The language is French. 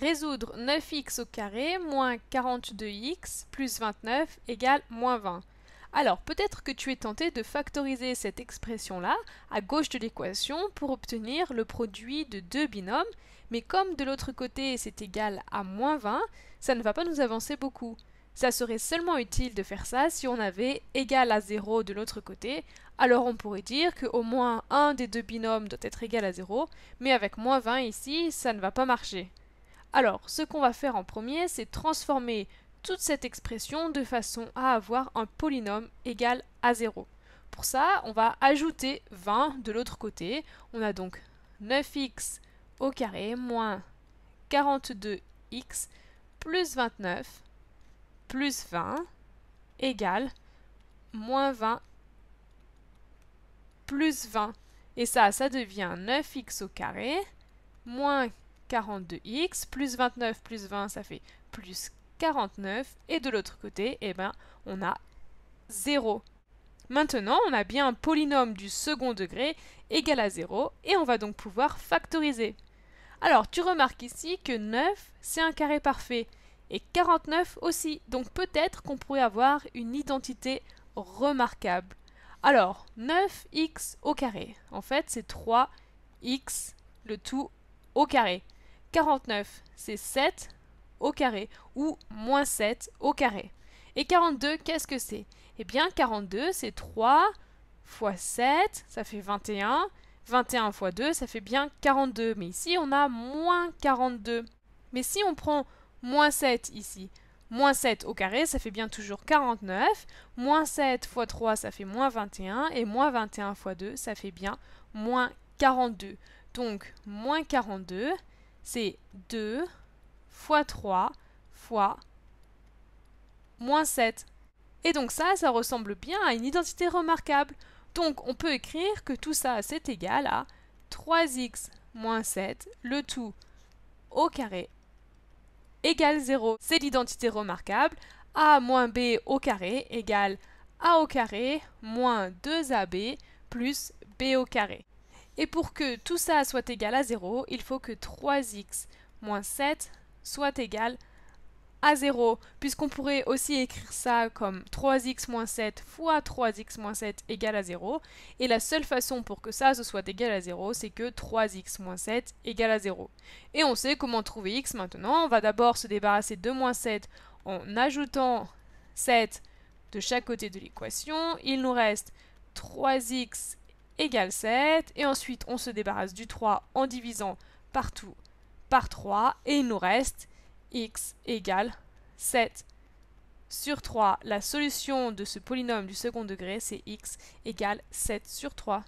Résoudre 9x au carré moins 42x plus 29 égale moins 20. Alors peut-être que tu es tenté de factoriser cette expression-là à gauche de l'équation pour obtenir le produit de deux binômes, mais comme de l'autre côté c'est égal à moins 20, ça ne va pas nous avancer beaucoup. Ça serait seulement utile de faire ça si on avait égal à 0 de l'autre côté, alors on pourrait dire qu'au moins un des deux binômes doit être égal à 0, mais avec moins 20 ici, ça ne va pas marcher. Alors, ce qu'on va faire en premier, c'est transformer toute cette expression de façon à avoir un polynôme égal à 0. Pour ça, on va ajouter 20 de l'autre côté. On a donc 9x au carré moins 42x plus 29 plus 20 égale moins 20 plus 20. Et ça, ça devient 9x au carré moins 42x, plus 29 plus 20, ça fait plus 49, et de l'autre côté, eh ben, on a 0. Maintenant, on a bien un polynôme du second degré égal à 0, et on va donc pouvoir factoriser. Alors, tu remarques ici que 9, c'est un carré parfait, et 49 aussi, donc peut-être qu'on pourrait avoir une identité remarquable. Alors, 9x au carré, en fait c'est 3x le tout au carré. 49, c'est 7 au carré, ou moins 7 au carré. Et 42, qu'est-ce que c'est Eh bien, 42, c'est 3 fois 7, ça fait 21. 21 fois 2, ça fait bien 42. Mais ici, on a moins 42. Mais si on prend moins 7 ici, moins 7 au carré, ça fait bien toujours 49. Moins 7 fois 3, ça fait moins 21. Et moins 21 fois 2, ça fait bien moins 42. Donc, moins 42, c'est 2 fois 3 fois moins 7. Et donc ça, ça ressemble bien à une identité remarquable. Donc on peut écrire que tout ça, c'est égal à 3x moins 7, le tout au carré, égale 0. C'est l'identité remarquable. a moins b au carré égale a au carré moins 2ab plus b au carré. Et pour que tout ça soit égal à 0, il faut que 3x moins 7 soit égal à 0, puisqu'on pourrait aussi écrire ça comme 3x moins 7 fois 3x moins 7 égale à 0, et la seule façon pour que ça se soit égal à 0, c'est que 3x moins 7 égale à 0. Et on sait comment trouver x maintenant, on va d'abord se débarrasser de moins 7 en ajoutant 7 de chaque côté de l'équation, il nous reste 3x 7. Et ensuite, on se débarrasse du 3 en divisant partout par 3. Et il nous reste x égale 7 sur 3. La solution de ce polynôme du second degré, c'est x égale 7 sur 3.